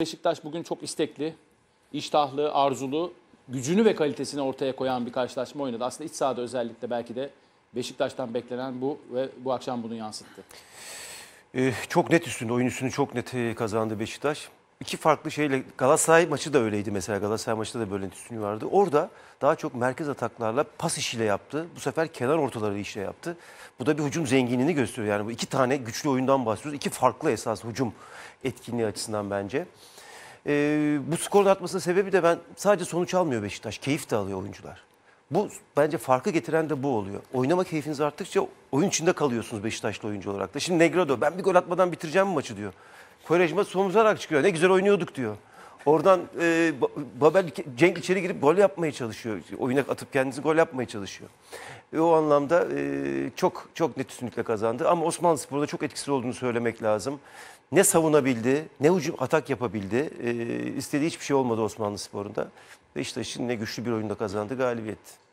Beşiktaş bugün çok istekli, iştahlı, arzulu, gücünü ve kalitesini ortaya koyan bir karşılaşma oynadı. Aslında iç sahada özellikle belki de Beşiktaş'tan beklenen bu ve bu akşam bunu yansıttı. Ee, çok net üstünde, oyun üstünü çok net eh, kazandı Beşiktaş iki farklı şeyle Galatasaray maçı da öyleydi mesela. Galatasaray maçında da böyle üstünlüğü vardı. Orada daha çok merkez ataklarla pas işiyle yaptı. Bu sefer kenar ortaları işle yaptı. Bu da bir hücum zenginliğini gösteriyor. Yani bu iki tane güçlü oyundan bahsediyoruz. İki farklı esas hücum etkinliği açısından bence. Ee, bu skorun atmasının sebebi de ben sadece sonuç almıyor Beşiktaş. Keyif de alıyor oyuncular. Bu bence farkı getiren de bu oluyor. Oynama keyfiniz arttıkça oyun içinde kalıyorsunuz Beşiktaşlı oyuncu olarak da. Şimdi Negredo ben bir gol atmadan bitireceğim maçı diyor. Koyrejma somurtarak çıkıyor. Ne güzel oynuyorduk diyor. Oradan e, Babel Cenk içeri girip gol yapmaya çalışıyor. Oyuna atıp kendisi gol yapmaya çalışıyor. E, o anlamda e, çok çok net üstünlükle kazandı. Ama Osmanlı Spor'da çok etkisiz olduğunu söylemek lazım. Ne savunabildi, ne hücum atak yapabildi. E, istediği hiçbir şey olmadı Osmanlı Spor'unda. Beşiktaş'ın işte ne güçlü bir oyunda kazandı galibiyet.